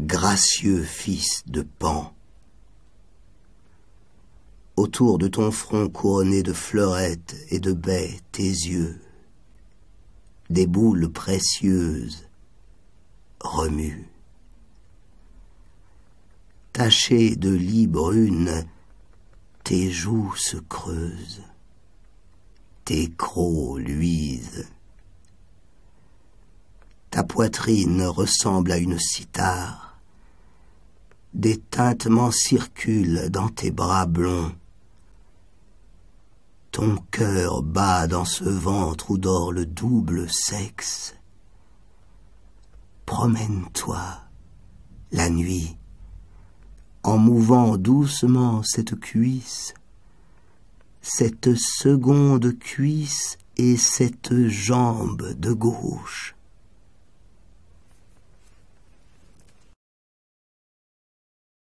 Gracieux fils de Pan, autour de ton front couronné de fleurettes et de baies, tes yeux, des boules précieuses, remuent. Tachés de lits brunes, tes joues se creusent, tes crocs luisent poitrine ressemble à une cithare. Des tintements circulent dans tes bras blonds. Ton cœur bat dans ce ventre où dort le double sexe. Promène-toi la nuit en mouvant doucement cette cuisse, cette seconde cuisse et cette jambe de gauche.